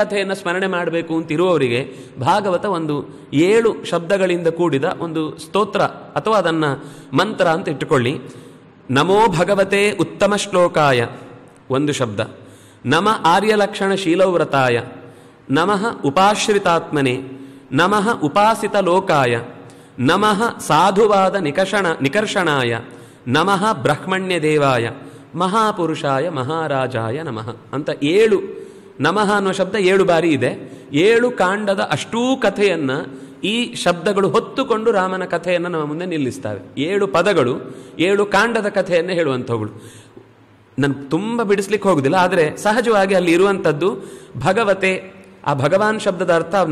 ಕಥೆಯನ್ನು ಸ್ಮರಣೆ ಮಾಡಬೇಕು ಅಂತ ಇರುವವರಿಗೆ ಭಾಗವತ ಒಂದು ಏಳು ಶಬ್ದಗಳಿಂದ ಕೂಡಿದ ಒಂದು ಸ್ತೋತ್ರ ಅಥವಾ ಅದನ್ನು ಮಂತ್ರ ಅಂತ ಇಟ್ಟುಕೊಳ್ಳಿ ನಮೋ ಭಗವತೆ ಉತ್ತಮ ಶ್ಲೋಕಾಯ ಒಂದು ಶಬ್ದ ನಮ ಆರ್ಯಲಕ್ಷಣ ಶೀಲವ್ರತಾಯ ನಮಃ ಉಪಾಶ್ರಿತಾತ್ಮನೆ ನಮಃ ಉಪಾಸಿತ ಲೋಕಾಯ ನಮಃ ಸಾಧುವಾದ ನಿಕಷಣ ನಿಕರ್ಷಣಾಯ ನಮಃ ಬ್ರಹ್ಮಣ್ಯ ದೇವಾಯ ಮಹಾಪುರುಷಾಯ ಮಹಾರಾಜಾಯ ನಮಃ ಅಂತ ಏಳು ನಮಃ ಅನ್ನುವ ಶಬ್ದ ಏಳು ಬಾರಿ ಇದೆ ಏಳು ಕಾಂಡದ ಅಷ್ಟೂ ಕಥೆಯನ್ನ ಈ ಶಬ್ದಗಳು ಹೊತ್ತುಕೊಂಡು ರಾಮನ ಕಥೆಯನ್ನು ನಮ್ಮ ಮುಂದೆ ನಿಲ್ಲಿಸ್ತವೆ ಏಳು ಪದಗಳು ಏಳು ಕಾಂಡದ ಕಥೆಯನ್ನು ಹೇಳುವಂಥವುಗಳು ನಾನು ತುಂಬ ಬಿಡಿಸ್ಲಿಕ್ಕೆ ಹೋಗುದಿಲ್ಲ ಆದರೆ ಸಹಜವಾಗಿ ಅಲ್ಲಿ ಇರುವಂಥದ್ದು ಭಗವತೆ ಆ ಭಗವಾನ್ ಶಬ್ದದ ಅರ್ಥ